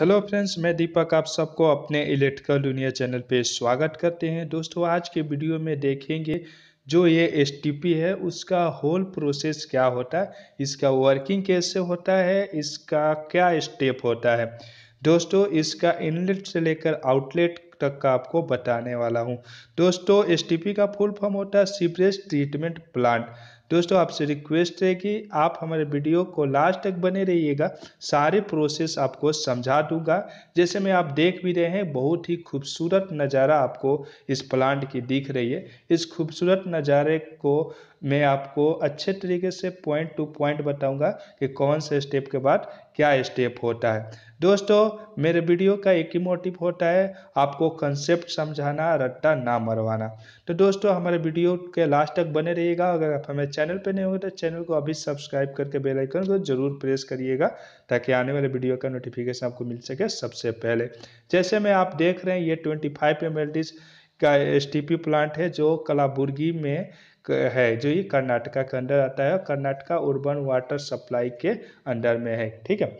hello friends मैं दीपक आप सबको अपने इलेक्ट्रिकल दुनिया चैनल पे स्वागत करते हैं दोस्तों आज के वीडियो में देखेंगे जो ये एस है उसका होल प्रोसेस क्या होता है इसका वर्किंग कैसे होता है इसका क्या स्टेप होता है दोस्तों इसका इनलेट से लेकर आउटलेट तक का आपको बताने वाला हूँ दोस्तों एस का फुल फॉर्म होता है सीवरेज ट्रीटमेंट प्लांट दोस्तों आपसे रिक्वेस्ट है कि आप हमारे वीडियो को लास्ट तक बने रहिएगा सारे प्रोसेस आपको समझा दूंगा जैसे मैं आप देख भी रहे हैं बहुत ही खूबसूरत नज़ारा आपको इस प्लांट की दिख रही है इस खूबसूरत नज़ारे को मैं आपको अच्छे तरीके से पॉइंट टू पॉइंट बताऊंगा कि कौन से स्टेप के बाद क्या स्टेप होता है दोस्तों मेरे वीडियो का एक ही मोटिव होता है आपको कंसेप्ट समझाना रट्टा ना मरवाना तो दोस्तों हमारे वीडियो के लास्ट तक बने रहिएगा अगर आप हमें चैनल पर नहीं होंगे तो चैनल को अभी सब्सक्राइब करके बेल आइकन को जरूर प्रेस करिएगा ताकि आने वाले वीडियो का नोटिफिकेशन आपको मिल सके सबसे पहले जैसे मैं आप देख रहे हैं ये ट्वेंटी फाइव का एस प्लांट है जो कलाबुर्गी में है जो ये कर्नाटका के अंदर आता है कर्नाटका अर्बन वाटर सप्लाई के अंडर में है ठीक है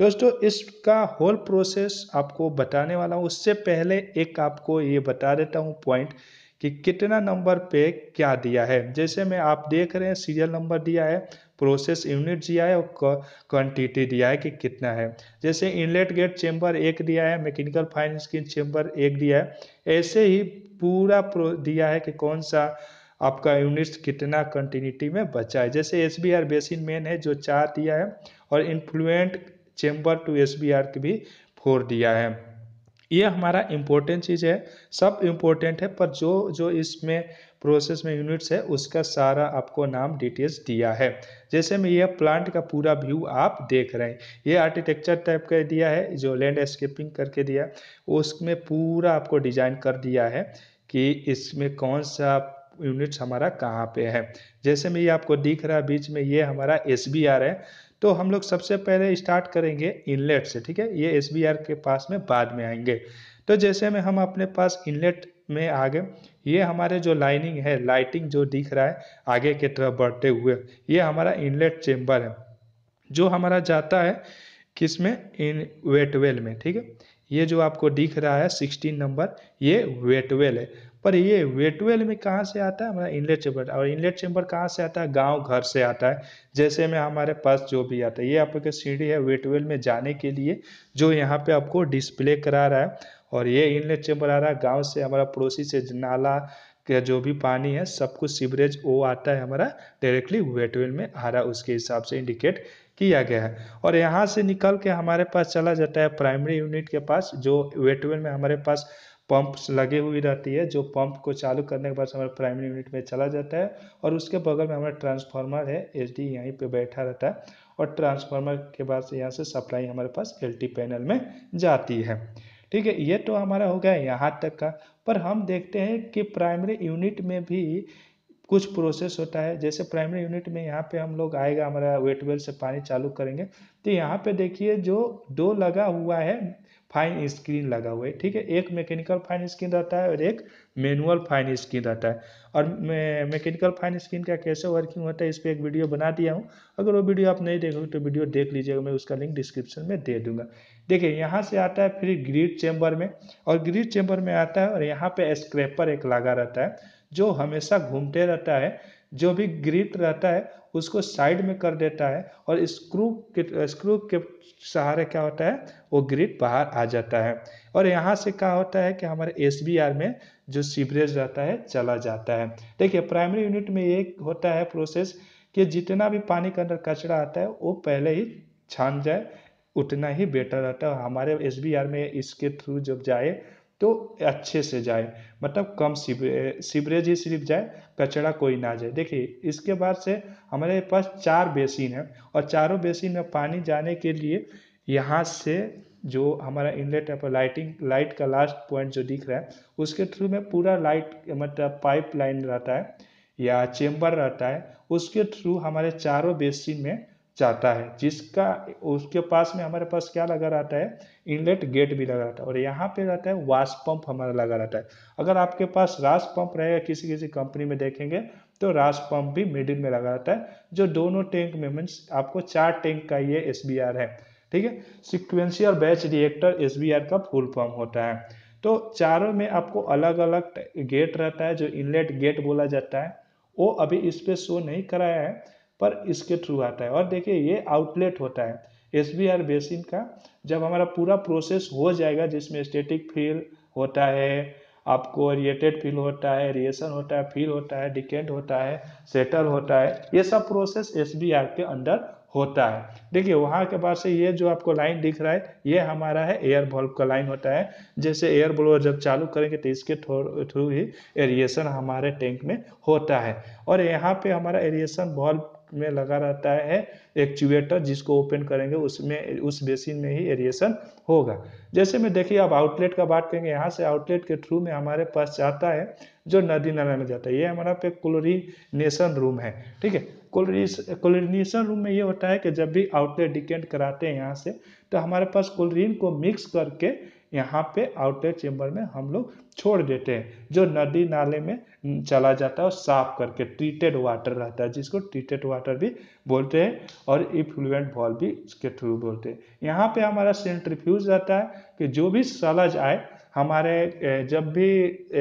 दोस्तों इसका होल प्रोसेस आपको बताने वाला हूँ उससे पहले एक आपको ये बता देता हूँ पॉइंट कि कितना नंबर पे क्या दिया है जैसे में आप देख रहे हैं सीरियल नंबर दिया है प्रोसेस यूनिट दिया है और क्वांटिटी दिया है कि कितना है जैसे इनलेट गेट चेम्बर एक दिया है मैकेनिकल फाइन स्किन चेम्बर एक दिया है ऐसे ही पूरा दिया है कि कौन सा आपका यूनिट्स कितना कंटिन्यूटी में बचा है जैसे S B R basin main है जो चार दिया है और influent chamber two S B R की भी फोर दिया है ये हमारा इम्पोर्टेंट चीज़ है सब इम्पोर्टेंट है पर जो जो इसमें प्रोसेस में यूनिट्स है उसका सारा आपको नाम डिटेल्स दिया है जैसे में यह प्लांट का पूरा व्यू आप देख रहे हैं ये आर्किटेक्चर टाइप का दिया है जो लैंड स्केपिंग करके दिया उसमें पूरा आपको डिजाइन कर दिया है कि इसमें कौन सा यूनिट्स हमारा कहाँ पे है जैसे में ये आपको दिख रहा है बीच में ये हमारा एस है तो हम लोग सबसे पहले स्टार्ट करेंगे इनलेट से ठीक है ये एस के पास में बाद में आएंगे तो जैसे में हम अपने पास इनलेट में आ गए ये हमारे जो लाइनिंग है लाइटिंग जो दिख रहा है आगे की तरफ बढ़ते हुए ये हमारा इनलेट चेम्बर है जो हमारा जाता है किस में इन वेटवेल में ठीक है ये जो आपको दिख रहा है सिक्सटीन नंबर ये वेटवेल है पर ये वेटवेल में कहाँ से आता है हमारा इनलेट चैम्बर और इनलेट चैम्बर कहाँ से आता है गाँव घर से आता है जैसे में हमारे पास जो भी आता है ये आपके सीढ़ी है वेटवेल में जाने के लिए जो यहाँ पे आपको डिस्प्ले करा रहा है और ये इनलेट चैम्बर आ रहा है गाँव से हमारा पड़ोसी से नाला या जो भी पानी है सब कुछ सीवरेज वो आता है हमारा डायरेक्टली वेटवेल में आ रहा है उसके हिसाब से इंडिकेट किया गया है और यहाँ से निकल के हमारे पास चला जाता है प्राइमरी यूनिट के पास जो वेटवेल में हमारे पास पंप्स लगे हुई रहती है जो पंप को चालू करने के बाद हमारे प्राइमरी यूनिट में चला जाता है और उसके बगल में हमारा ट्रांसफार्मर है एच डी यहीं पर बैठा रहता है और ट्रांसफार्मर के बाद से यहाँ से सप्लाई हमारे पास एल टी पैनल में जाती है ठीक है ये तो हमारा हो गया यहाँ तक का पर हम देखते हैं कि प्राइमरी यूनिट में भी कुछ प्रोसेस होता है जैसे प्राइमरी यूनिट में यहाँ पे हम लोग आएगा हमारा वेटवेल से पानी चालू करेंगे तो यहाँ पे देखिए जो दो लगा हुआ है फाइन स्क्रीन लगा हुआ है ठीक है एक मैकेनिकल फाइन स्क्रीन रहता है और एक मैनुअल फाइन स्क्रीन रहता है और मैकेनिकल फाइन स्क्रीन का कैसे वर्किंग होता है इस पर एक वीडियो बना दिया हूँ अगर वो वीडियो आप नहीं देखोगे तो वीडियो देख लीजिएगा मैं उसका लिंक डिस्क्रिप्शन में दे दूंगा देखिए यहाँ से आता है फिर ग्रीड चैम्बर में और ग्रीड चैम्बर में आता है और यहाँ पे स्क्रैपर एक लगा रहता है जो हमेशा घूमते रहता है जो भी ग्रिट रहता है उसको साइड में कर देता है और स्क्रू के स्क्रू के सहारे क्या होता है वो ग्रिट बाहर आ जाता है और यहाँ से क्या होता है कि हमारे एस में जो सीवरेज रहता है चला जाता है देखिए प्राइमरी यूनिट में ये होता है प्रोसेस कि जितना भी पानी के अंदर कचरा आता है वो पहले ही छान जाए उतना ही बेटर रहता है हमारे एस में इसके थ्रू जब जाए तो अच्छे से जाए मतलब कम सीवरेज ही सिर्फ जाए कचरा कोई ना जाए देखिए इसके बाद से हमारे पास चार बेसिन है और चारों बेसिन में पानी जाने के लिए यहाँ से जो हमारा इनलेट है पर लाइटिंग लाइट का लास्ट पॉइंट जो दिख रहा है उसके थ्रू में पूरा लाइट मतलब पाइप लाइन रहता है या चेम्बर रहता है उसके थ्रू हमारे चारों बेसिन में चाहता है जिसका उसके पास में हमारे पास क्या लगा रहता है इनलेट गेट भी लगा रहता है और यहाँ पे रहता है वाश पंप हमारा लगा रहता है अगर आपके पास रास पंप रहेगा किसी किसी कंपनी में देखेंगे तो रास पंप भी मिडिल में लगा रहता है जो दोनों टैंक में मीन्स आपको चार टैंक का ये एस है ठीक है सिक्वेंशियल बैच रिएक्टर एस का फुल पम्प होता है तो चारों में आपको अलग अलग गेट रहता है जो इनलेट गेट बोला जाता है वो अभी इस पर शो नहीं कराया है पर इसके थ्रू आता है और देखिए ये आउटलेट होता है एस बी आर बेसिन का जब हमारा पूरा प्रोसेस हो जाएगा जिसमें स्टेटिक फील होता है आपको रिएटेड फील होता है रिएशन होता है फील होता है डिकेंड होता है सेटल होता है ये सब प्रोसेस एस बी आर के अंडर होता है देखिए वहाँ के बाद से ये जो आपको लाइन दिख रहा है ये हमारा है एयर बल्ब का लाइन होता है जैसे एयर बल्ब जब चालू करेंगे तो इसके थ्रू ही एरिएशन हमारे टैंक में होता है और यहाँ पे हमारा एरिएशन बल्ब में लगा रहता है एक्चुएटर जिसको ओपन करेंगे उसमें उस बेसिन में ही एरिएशन होगा जैसे में देखिए आप आउटलेट का बात करेंगे यहाँ से आउटलेट के थ्रू में हमारे पास जाता है जो नदी नाला में जाता है ये हमारा पे क्लोरीनेशन रूम है ठीक है क्लोरीनेशन रूम में ये होता है कि जब भी आउटलेट डिकेंड कराते हैं यहाँ से तो हमारे पास क्लोरीन को मिक्स करके यहाँ पे आउटर चेम्बर में हम लोग छोड़ देते हैं जो नदी नाले में हम्म, चला जाता है और साफ करके ट्रीटेड वाटर रहता है जिसको ट्रीटेड वाटर भी बोलते हैं और इफ्लुएंट बॉल भी इसके थ्रू बोलते हैं यहाँ पे हमारा सेंट्रीफ्यूज रहता है कि जो भी सलज आए हमारे जब भी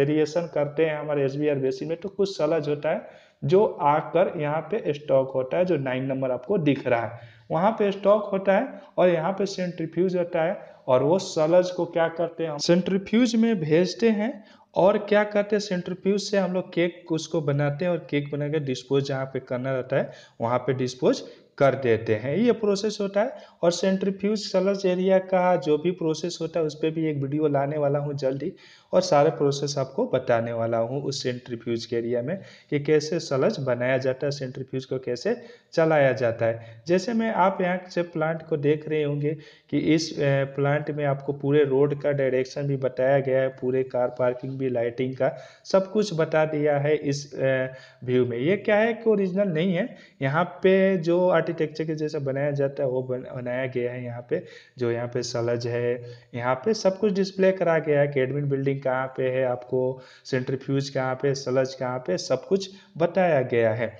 एरिएशन करते हैं हमारे एस बी आर बेसिन में तो कुछ सलज होता है जो आकर यहाँ पे स्टॉक होता है जो नाइन नंबर आपको दिख रहा है वहाँ पे स्टॉक होता है और यहाँ पे सेंट्रीफ्यूज होता है और वो सलज को क्या करते हैं सेंट्रीफ्यूज में भेजते हैं और क्या करते हैं सेंट्रीफ्यूज से हम लोग केक उसको बनाते हैं और केक बनाकर डिस्पोज जहाँ पे करना रहता है वहाँ पे डिस्पोज कर देते हैं ये प्रोसेस होता है और सेंट्रीफ्यूज सलज एरिया का जो भी प्रोसेस होता है उस पर भी एक वीडियो लाने वाला हूँ जल्दी और सारा प्रोसेस आपको बताने वाला हूँ उस सेंट्रीफ्यूज के एरिया में कि कैसे सलज बनाया जाता है सेंट्रीफ्यूज को कैसे चलाया जाता है जैसे मैं आप यहाँ से प्लांट को देख रहे होंगे कि इस प्लांट में आपको पूरे रोड का डायरेक्शन भी बताया गया है पूरे कार पार्किंग भी लाइटिंग का सब कुछ बता दिया है इस व्यू में ये क्या है कि ओरिजिनल नहीं है यहाँ पे जो आर्किटेक्चर के जैसा बनाया जाता है वो बनाया गया है यहाँ पे जो यहाँ पे सलज है यहाँ पे सब कुछ डिस्प्ले करा गया है एडमिन बिल्डिंग कहाँ पे है आपको सेंट्रीफ्यूज कहाँ पे सलज कहाँ पे सब कुछ बताया गया है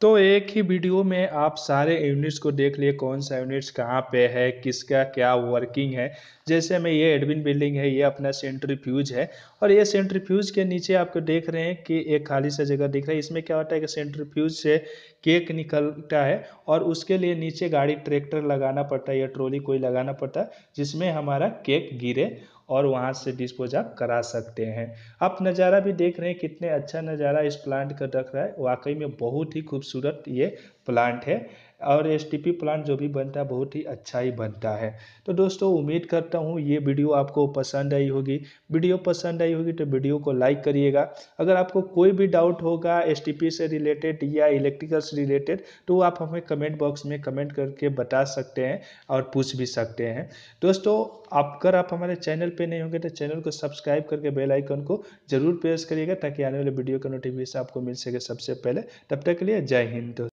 तो एक ही वीडियो में आप सारे यूनिट्स को देख लिए कौन सा यूनिट्स कहाँ पे है किसका क्या वर्किंग है जैसे में ये एडमिन बिल्डिंग है ये अपना सेंट्रीफ्यूज है और ये सेंट्रीफ्यूज के नीचे आपको देख रहे हैं कि एक खाली सा जगह दिख रहा है इसमें क्या होता है कि सेंट्रीफ्यूज से केक निकलता है और उसके लिए नीचे गाड़ी ट्रैक्टर लगाना पड़ता है या ट्रॉली कोई लगाना पड़ता है जिसमें हमारा केक गिरे और वहाँ से डिस्पोज आप करा सकते हैं आप नज़ारा भी देख रहे हैं कितने अच्छा नज़ारा इस प्लांट का रख रहा है वाकई में बहुत ही खूबसूरत ये प्लांट है और एस प्लांट जो भी बनता है बहुत ही अच्छा ही बनता है तो दोस्तों उम्मीद करता हूँ ये वीडियो आपको पसंद आई होगी वीडियो पसंद आई होगी तो वीडियो को लाइक करिएगा अगर आपको कोई भी डाउट होगा एस से रिलेटेड या इलेक्ट्रिकल से रिलेटेड तो वो आप हमें कमेंट बॉक्स में कमेंट करके बता सकते हैं और पूछ भी सकते हैं दोस्तों अगर आप हमारे चैनल पे नहीं होंगे तो चैनल को सब्सक्राइब करके बेल आइकन को जरूर प्रेस करिएगा ताकि आने वाले वीडियो का नोटिफिकेशन आपको मिल सके सबसे पहले तब तक के लिए जय हिंद